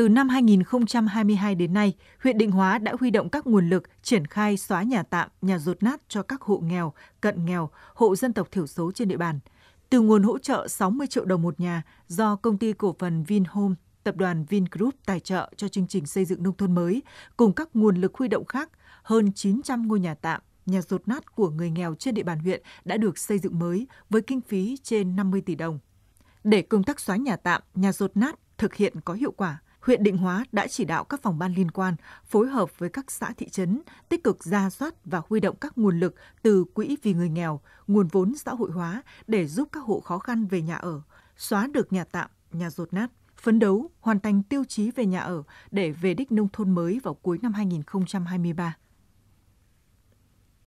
từ năm 2022 đến nay, huyện Định Hóa đã huy động các nguồn lực triển khai xóa nhà tạm, nhà rột nát cho các hộ nghèo, cận nghèo, hộ dân tộc thiểu số trên địa bàn. Từ nguồn hỗ trợ 60 triệu đồng một nhà do công ty cổ phần Vinhome, tập đoàn Vingroup tài trợ cho chương trình xây dựng nông thôn mới, cùng các nguồn lực huy động khác, hơn 900 ngôi nhà tạm, nhà rột nát của người nghèo trên địa bàn huyện đã được xây dựng mới với kinh phí trên 50 tỷ đồng. Để công tác xóa nhà tạm, nhà rột nát thực hiện có hiệu quả, huyện Định Hóa đã chỉ đạo các phòng ban liên quan phối hợp với các xã thị trấn tích cực ra soát và huy động các nguồn lực từ quỹ vì người nghèo, nguồn vốn xã hội hóa để giúp các hộ khó khăn về nhà ở, xóa được nhà tạm, nhà rột nát phấn đấu hoàn thành tiêu chí về nhà ở để về đích nông thôn mới vào cuối năm 2023.